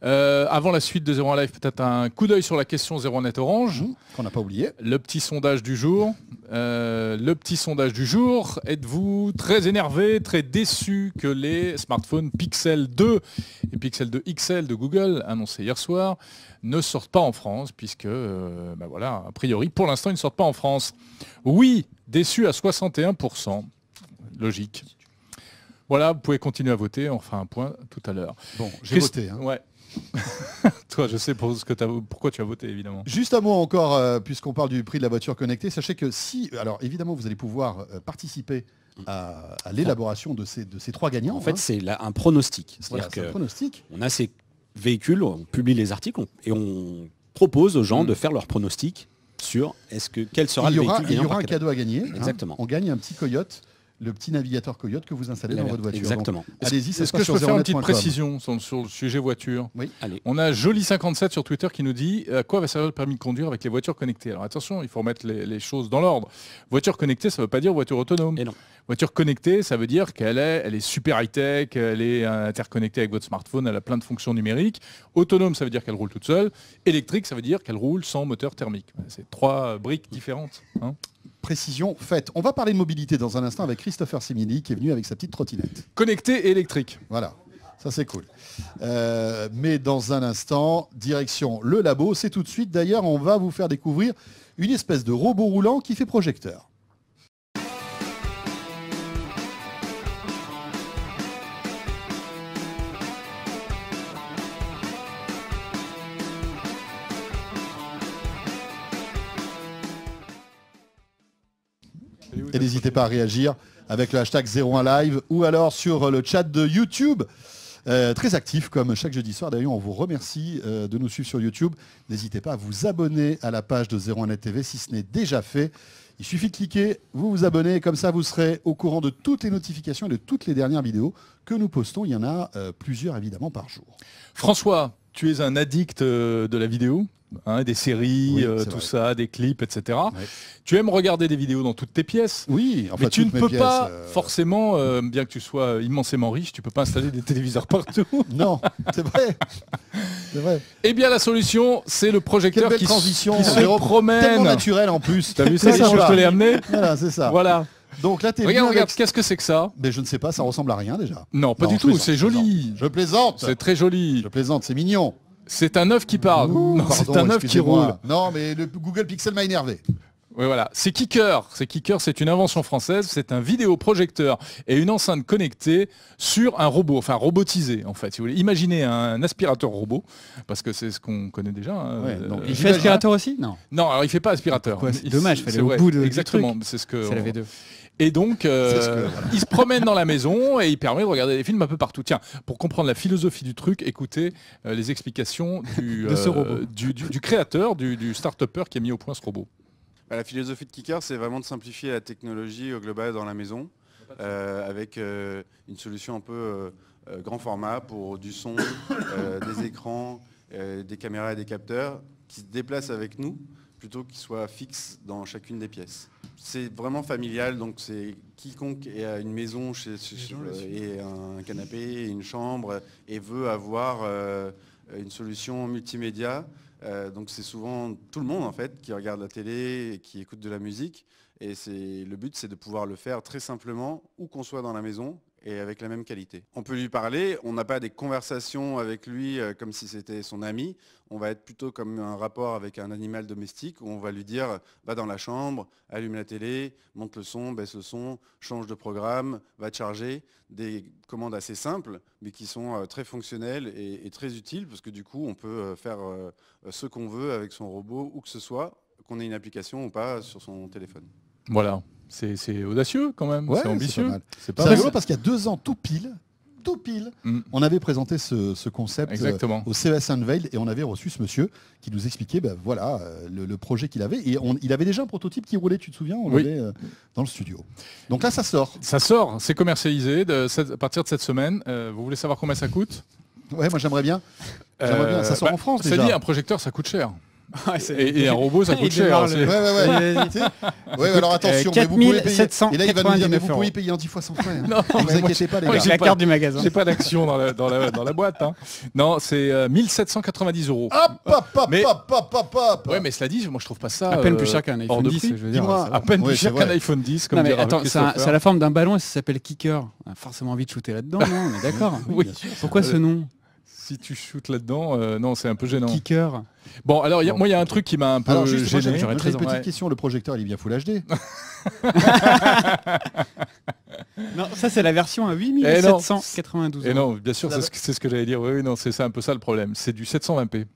Euh, avant la suite de 01 Live, peut-être un coup d'œil sur la question 01 Net Orange. Mmh, qu'on n'a pas oublié. Le petit sondage du jour. Euh, le petit sondage du jour. Êtes-vous très énervé, très déçu que les smartphones Pixel 2 et Pixel 2 XL de Google, annoncés hier soir, ne sortent pas en France, puisque, euh, bah voilà, a priori, pour l'instant, ils ne sortent pas en France. Oui, déçu à 61%. Logique. Voilà, vous pouvez continuer à voter, on fera un point tout à l'heure. Bon, j'ai voté. Hein. Ouais, Toi, je sais pour ce que pourquoi tu as voté, évidemment. Juste un mot encore, euh, puisqu'on parle du prix de la voiture connectée. Sachez que si, alors évidemment, vous allez pouvoir euh, participer à, l'élaboration de ces, trois gagnants. En hein. fait, c'est un pronostic. C'est-à-dire pronostic. On a ces véhicules, on publie les articles et on propose aux gens de faire leur pronostic sur est-ce que quel sera y le aura, véhicule Il y aura un cadeau à gagner. Hein. Exactement. On gagne un petit coyote le petit navigateur Coyote que vous installez dans votre voiture. Exactement. Allez-y, c'est ce que je peux faire une petite précision sur, le sujet voiture. Oui. Allez. On a Joli57 sur Twitter qui nous dit à quoi va servir le permis de conduire avec les voitures connectées. Alors attention, il faut remettre les, choses dans l'ordre. Voiture connectée, ça ne veut pas dire voiture autonome. Et non. Voiture connectée, ça veut dire qu'elle est, est super high-tech, elle est interconnectée avec votre smartphone, elle a plein de fonctions numériques. Autonome, ça veut dire qu'elle roule toute seule. Électrique, ça veut dire qu'elle roule sans moteur thermique. C'est trois briques différentes. Hein précision faite. On va parler de mobilité dans un instant avec Christopher Sémini qui est venu avec sa petite trottinette. Connectée et électrique. Voilà. Ça, c'est cool. Euh, mais dans un instant, direction le labo. C'est tout de suite. D'ailleurs, on va vous faire découvrir une espèce de robot roulant qui fait projecteur. Et n'hésitez pas à réagir avec le hashtag 01 live ou alors sur le chat de YouTube. Euh, très actif comme chaque jeudi soir. D'ailleurs, on vous remercie euh, de nous suivre sur YouTube. N'hésitez pas à vous abonner à la page de 01net TV si ce n'est déjà fait. Il suffit de cliquer, vous vous abonnez, comme ça vous serez au courant de toutes les notifications et de toutes les dernières vidéos que nous postons. Il y en a euh, plusieurs évidemment par jour. François, tu es un addict de la vidéo Hein, des séries, euh, tout ça, des clips, etc. Tu aimes regarder des vidéos dans toutes tes pièces. Oui, mais tu ne peux pas euh, forcément, euh, bien que tu sois immensément riche, tu peux pas installer des téléviseurs partout. non, c'est vrai. vrai. Eh bien, la solution, c'est le projecteur qui, transition, qui se promène. Tellement naturel en plus. T'as vu ça, je te l'ai amené. Voilà, c'est ça. Voilà. Donc là, regarde, qu'est-ce que c'est que ça Mais je ne sais pas, ça ressemble à rien déjà. Non, pas du tout. C'est joli. Je plaisante. C'est très joli. Je plaisante. C'est mignon. C'est un œuf qui parle. c'est un œuf qui roule. Non, mais le Google Pixel m'a énervé. Oui, voilà. C'est Kicker. C'est Kicker, c'est une invention française. C'est un vidéoprojecteur et une enceinte connectée sur un robot, enfin robotisé en fait. Si vous voulez, imaginez un aspirateur robot, parce que c'est ce qu'on connaît déjà. Hein. Euh, il fait aspirateur aussi Non. Non, alors il fait pas aspirateur. dommage. Il fallait bout de. Exactement. C'est ce que. la v et donc, euh, il se promène dans la maison et il permet de regarder des films un peu partout. Tiens, pour comprendre la philosophie du truc, écoutez euh, les explications euh, du, créateur, du, du start-upper qui a mis au point ce robot. Bah, la philosophie de Kicker, c'est vraiment de simplifier la technologie au global dans la maison avec une solution un peu grand format pour du son, des écrans, des caméras et des capteurs qui se déplacent avec nous plutôt qu'il soit fixe dans chacune des pièces. C'est vraiment familial, donc c'est quiconque a une maison chez, et un canapé, une chambre, et veut avoir euh, une solution multimédia. Euh, donc c'est souvent tout le monde en fait qui regarde la télé, et qui écoute de la musique. Et le but, c'est de pouvoir le faire très simplement, où qu'on soit dans la maison, et avec la même qualité. On peut lui parler, on n'a pas des conversations avec lui euh, comme si c'était son ami, on va être plutôt comme un rapport avec un animal domestique où on va lui dire euh, va dans la chambre, allume la télé, monte le son, baisse le son, change de programme, va te charger, des commandes assez simples mais qui sont euh, très fonctionnelles et, très utiles parce que du coup on peut faire ce qu'on veut avec son robot où que ce soit, qu'on ait une application ou pas sur son téléphone. Voilà, c'est audacieux quand même, c'est ambitieux. C'est rigolo parce qu'il y a deux ans, tout pile, tout pile, mm. on avait présenté ce, concept euh, au CES Unveil et on avait reçu ce monsieur qui nous expliquait ben voilà, euh, le, projet qu'il avait. Et il avait déjà un prototype qui roulait, tu te souviens On l'avait euh, dans le studio. Donc là, ça sort. Ça sort, c'est commercialisé à partir de cette semaine. vous voulez savoir combien ça coûte Ouais, moi j'aimerais bien. Ça sort bah, en France déjà. Ça dit, un projecteur, ça coûte cher et, un robot, ça coûte cher. Oui hein, Ouais, ouais, ouais. ouais alors attention, mais vous pouvez payer. Et là, il va nous dire, mais vous pouvez payer en 10 fois 100 frais. Hein. non, vous inquiétez pas, les la carte du magasin. J'ai pas d'action dans la, dans, la, dans la boîte. Hein. Non, c'est 1790 euh, euros. Hop, hop, hop, hop, hop, hop, Ouais, mais cela dit, moi, je trouve pas ça. À peine plus euh, cher qu'un iPhone 10. Je veux dire, à peine plus cher qu'un iPhone 10. Comme attends, a la forme d'un ballon et ça s'appelle kicker. On forcément envie de shooter là-dedans, non hein, On est d'accord. Pourquoi ce nom tu shootes là-dedans, euh, non, c'est un peu gênant. Kicker. Bon, alors, moi, il y a un truc qui m'a un peu gêné. une petite question. Le projecteur, il est bien Full HD Non, ça, c'est la version à 8792. Eh hein. Et non, bien sûr, c'est ce que, j'allais dire. Oui, oui, non, c'est un peu ça le problème. C'est du 720p.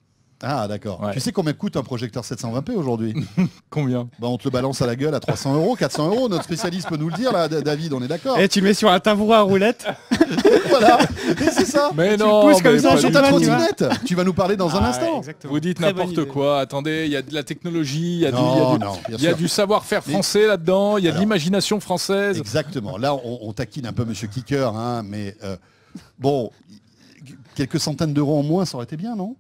Ah d'accord. Tu sais combien coûte un projecteur 720p aujourd'hui Combien Bah on te le balance à la gueule à 300 euros, 400 euros. Notre spécialiste peut nous le dire là, David, on est d'accord. Et tu mets sur un tabouret à roulette. voilà. c'est ça. Mais tu non. pousses comme ça sur ta trottinette. Tu vas nous parler dans un ah, instant. Vous dites n'importe quoi. Attendez, il y a de la technologie, il y a du, savoir-faire français là-dedans, il y a de l'imagination française. Exactement. Là, on, taquine un peu Monsieur Kicker, hein, mais euh, bon, quelques centaines d'euros en moins, ça aurait été bien, non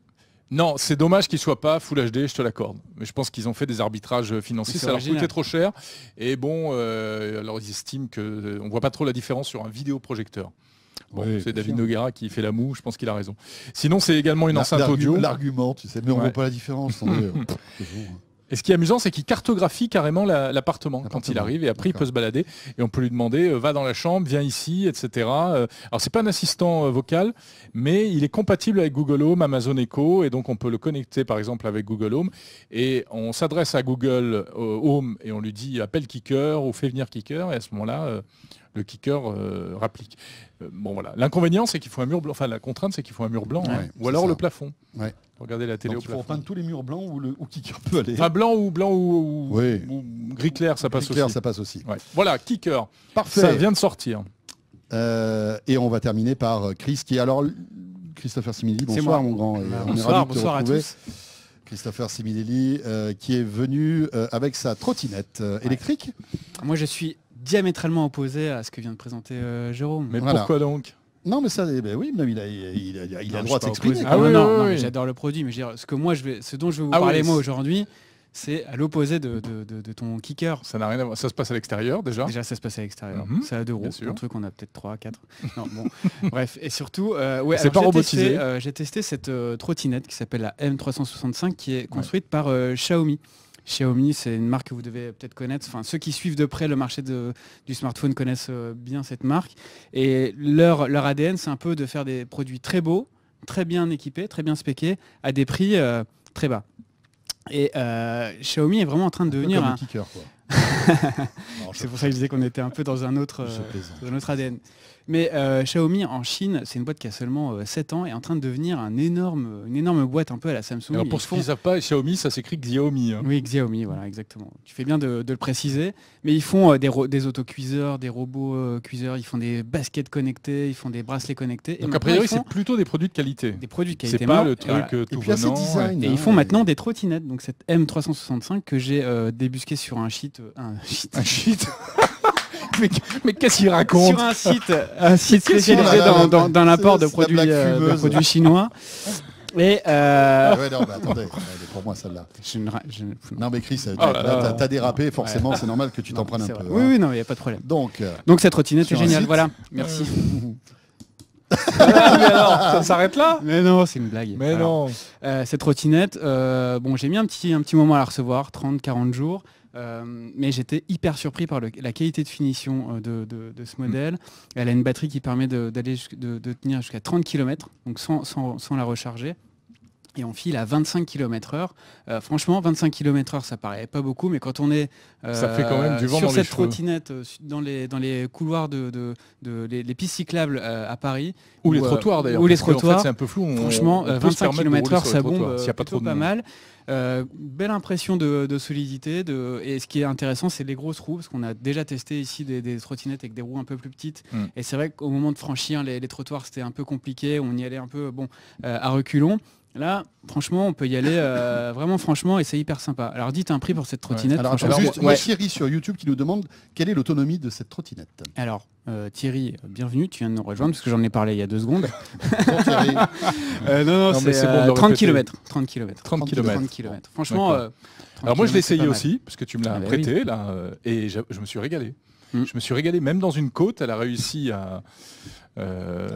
non, c'est dommage qu'il ne soit pas Full HD, je te l'accorde. Mais je pense qu'ils ont fait des arbitrages financiers, ça leur coûtait trop cher. Et bon, euh, alors ils estiment qu'on euh, ne voit pas trop la différence sur un vidéoprojecteur. c'est David Noguera qui fait la moue, je pense qu'il a raison. Sinon, c'est également une enceinte audio. L'argument, tu sais, mais on ne voit pas la différence. Hein, Et ce qui est amusant, c'est qu'il cartographie carrément l'appartement quand il arrive et après il peut se balader et on peut lui demander euh, va dans la chambre, viens ici, etc. Euh, alors, ce n'est pas un assistant euh, vocal, mais il est compatible avec Google Home, Amazon Echo et donc on peut le connecter par exemple avec Google Home et on s'adresse à Google Home et on lui dit appelle Kicker ou fais venir Kicker et à ce moment-là le kicker euh, rapplique. Euh, bon voilà. L'inconvénient, c'est qu'il faut un mur blanc. Enfin, la contrainte, c'est qu'il faut un mur blanc, hein. ou alors le plafond. Ouais. Regardez la télé tous les murs blancs où le kicker peut aller. Enfin, blanc ou blanc ou, gris clair, ça passe gris clair, ça passe aussi. Voilà, kicker. Parfait. Ça vient de sortir. Euh, et on va terminer par Chris, qui alors Christopher Simili. Bonsoir, mon grand. bonsoir, à tous. Christopher Simili qui est venu avec sa trottinette électrique. Moi, je suis diamétralement opposé à ce que vient de présenter euh, Jérôme. Mais pourquoi donc non, mais ça, eh ben oui, il a, le droit de s'exprimer. Ah, oui, j'adore le produit, mais ce que moi, je vais, ce dont je vais vous ah parler moi aujourd'hui, c'est à l'opposé de, ton kicker. Ça n'a rien à voir. Ça se passe à l'extérieur déjà. Déjà, ça se passe à l'extérieur. Mhm. Ça à deux roues. Un truc qu'on a peut-être trois, quatre. non, bon. Bref. Et surtout, euh, c'est pas robotisé. Euh, j'ai testé, cette trottinette qui s'appelle la M365, qui est construite par Xiaomi. Xiaomi, c'est une marque que vous devez peut-être connaître. Enfin, ceux qui suivent de près le marché du smartphone connaissent euh, bien cette marque. Et leur, ADN, c'est un peu de faire des produits très beaux, très bien équipés, très bien spéqués, à des prix euh, très bas. Et euh, Xiaomi est vraiment en train de devenir un. c'est pour ça que je disais qu'on était un peu dans un autre, dans un autre ADN. Mais euh, Xiaomi en Chine, c'est une boîte qui a seulement 7 euh, ans et est en train de devenir une énorme boîte un peu à la Samsung. Alors pour ceux qui ne savent pas, Xiaomi, ça s'écrit Xiaomi. Hein. Oui, Xiaomi, voilà, exactement. Tu fais bien de, le préciser. Mais ils font euh, des, des autocuiseurs, des robots cuiseurs, ils font des baskets connectées, ils font des bracelets connectés. Donc a priori, c'est plutôt des produits de qualité. Des produits de qualité. C'est pas le truc tout et Et ils font maintenant des trottinettes. Donc cette M365 que j'ai débusquée sur un sheet. un sheet. Un sheet. mais, qu'est-ce qu'il raconte Sur un site, un site spécialisé dans, dans, dans l'apport de, produits, euh, produits chinois. Et euh, ah non, mais attendez, pour moi celle-là. Non, mais Chris, oh t'as dérapé, forcément, c'est normal que tu t'en prennes un peu. Hein. Oui, oui, non, il n'y a pas de problème. Donc, euh, Donc cette rotinette est géniale, voilà. Merci. Ah, alors, ça s'arrête là Mais non, c'est une blague. Mais non. cette trottinette, bon, j'ai mis un petit, un petit moment à la recevoir, 30-40 jours. Euh, mais j'étais hyper surpris par la qualité de finition euh, de, ce modèle. Elle a une batterie qui permet d'aller de, tenir jusqu'à 30 km, donc sans la recharger et on file à 25 km heure. franchement, 25 km heure, ça paraît pas beaucoup, mais quand on est quand même euh, sur cette trottinette euh, dans les, dans les couloirs de, les, pistes cyclables euh, à Paris. Ou, les trottoirs d'ailleurs. Ou les trottoirs. c'est un peu flou. franchement, 25 km heure, ça bombe pas, trop pas mal. belle impression de, solidité. De... Et ce qui est intéressant, c'est les grosses roues, parce qu'on a déjà testé ici des, trottinettes avec des roues un peu plus petites. Mm. Et c'est vrai qu'au moment de franchir les, les trottoirs, c'était un peu compliqué. On y allait un peu bon, à reculons. Là, franchement, on peut y aller. Euh, vraiment, franchement, et c'est hyper sympa. Alors, dites un prix pour cette trottinette. Alors, juste, Thierry sur YouTube qui nous demande quelle est l'autonomie de cette trottinette. Alors, euh, Thierry, euh, bienvenue. Tu viens de nous rejoindre parce que j'en ai parlé il y a deux secondes. bon, Thierry. non, non, c'est bon 30 km. 30 km. 30 km. Franchement. alors, moi, je l'ai essayé aussi parce que tu me l'as ah, bah prêté là, et je me suis régalé. Mm. Je me suis régalé, même dans une côte, elle a réussi à, euh,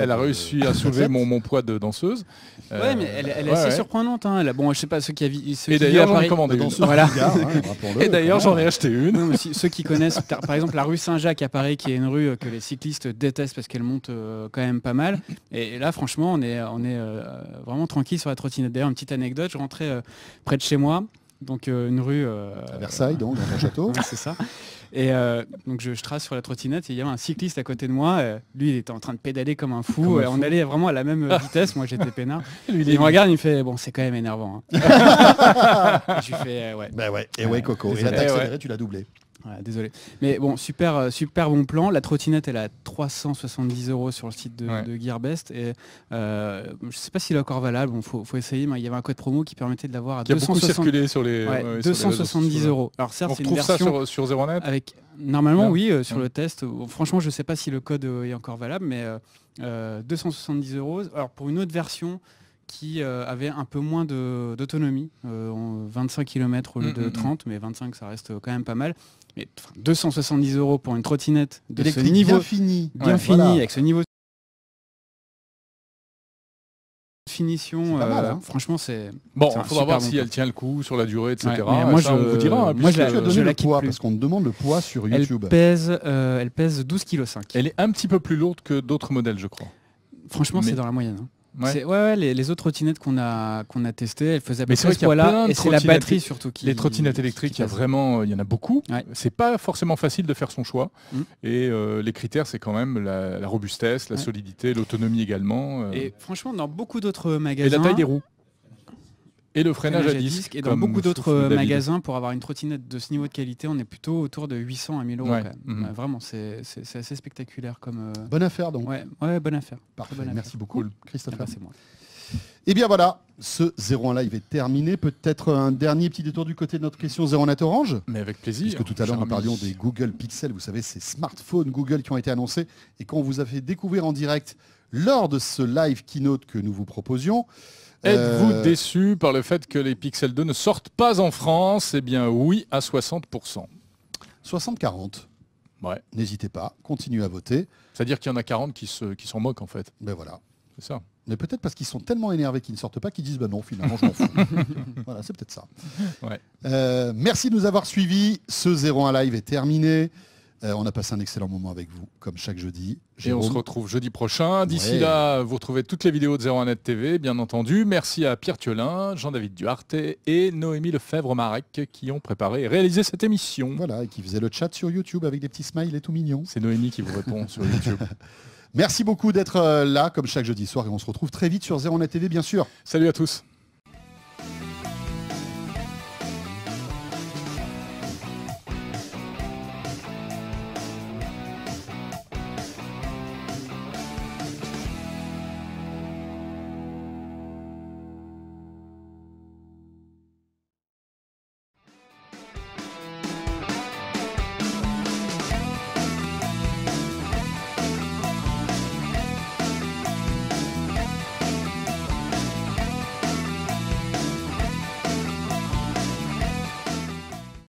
elle, a réussi à soulever mon, poids de danseuse. Ouais, mais elle, est euh, assez surprenante. Hein. bon, je sais pas ceux qui avaient. Bah, hein, et d'ailleurs, j'en ai Et d'ailleurs, j'en ai acheté une. ceux qui connaissent, par exemple, la rue Saint-Jacques à Paris, qui est une rue que les cyclistes détestent parce qu'elle monte euh, quand même pas mal. Et, là, franchement, on est, vraiment tranquille sur la trottinette. D'ailleurs, une petite anecdote. Je rentrais près de chez moi, donc une rue à Versailles, donc dans château. c'est ça. Et euh, donc je, trace sur la trottinette et il y avait un cycliste à côté de moi. Euh, lui, il était en train de pédaler comme un fou. Euh, on allait vraiment à la même vitesse. Moi, j'étais peinard. lui, il, me regarde, il me fait Bon, c'est quand même énervant. Hein. tu fais bah Ouais. Et ouais, Coco. Et, accéléré, tu l'as doublé désolé. Mais bon, super, euh, super bon plan. La trottinette, elle a 370 euros sur le site de, Gearbest. Et euh, je ne sais pas s'il est encore valable. Il faut, essayer. Mais il y avait un code promo qui permettait de l'avoir à 270... sur 270 euros. Alors on ça sur, sur avec Normalement, oui, euh, sur le test. Franchement, je ne sais pas si le code est encore valable, mais 270 euros. Alors pour une autre version, qui euh, avait un peu moins d'autonomie, 25 euh, km au lieu de 30, mm, mm, mm. mais 25 ça reste quand même pas mal. Mais 270 euros pour une trottinette de niveau bien fini, bien fini avec ce niveau de finition. Euh, hein. franchement, c'est. Bon, il faudra voir si elle tient le coup sur la durée, etc. moi, je, on vous dira. Hein, moi, je, le poids parce qu'on demande le poids sur YouTube. Elle pèse, elle pèse 12,5 kg. Elle est un petit peu plus lourde que d'autres modèles, je crois. Franchement, c'est dans la moyenne. Hein. Ouais, les, autres trottinettes qu'on a, qu'on a testées, elles faisaient à ce poids-là. Et c'est la batterie surtout qui. Les trottinettes électriques, il, y a vraiment, euh, il y en a beaucoup. C'est pas forcément facile de faire son choix. Hum. Et euh, les critères, c'est quand même la, robustesse, la solidité, l'autonomie également. Euh. Et franchement, dans beaucoup d'autres magasins. Et la taille des roues. Et le freinage, à, et dans beaucoup d'autres euh, magasins, pour avoir une trottinette de ce niveau de qualité, on est plutôt autour de 800 à 1000 euros. Quand même. Mhm. vraiment, c'est assez spectaculaire. comme. Euh, bonne affaire donc. Ouais, ouais bonne affaire. Parfait, merci beaucoup Christophe. Christopher. Ah bah, moi. Et eh bien voilà, ce 01 live est terminé. Peut-être un dernier petit détour du côté de notre question 01 Net Orange. Mais avec plaisir. Parce que tout à l'heure, nous parlions des Google Pixel. Vous savez, ces smartphones Google qui ont été annoncés. Et qu'on vous a fait découvrir en direct lors de ce live keynote que nous vous proposions, Êtes-vous euh, déçu par le fait que les Pixel 2 ne sortent pas en France Eh bien oui, à 60%. 60-40. Ouais. N'hésitez pas, continuez à voter. C'est-à-dire qu'il y en a 40 qui s'en qui moquent en fait. Ben voilà. C'est ça. Mais peut-être parce qu'ils sont tellement énervés qu'ils ne sortent pas qu'ils disent ben non finalement je m'en fous. voilà, c'est peut-être ça. Euh, merci de nous avoir suivis. Ce 01 live est terminé. Euh, on a passé un excellent moment avec vous, comme chaque jeudi. Et on se retrouve jeudi prochain. D'ici là, vous retrouvez toutes les vidéos de 01net TV, bien entendu. Merci à Pierre Thiolin, Jean-David Duarte et Noémie Lefebvre-Marek qui ont préparé et réalisé cette émission. Voilà, et qui faisait le chat sur YouTube avec des petits smiles et tout mignon. C'est Noémie qui vous répond sur YouTube. Merci beaucoup d'être euh, là, comme chaque jeudi soir, et on se retrouve très vite sur 01net TV, bien sûr. Salut à tous.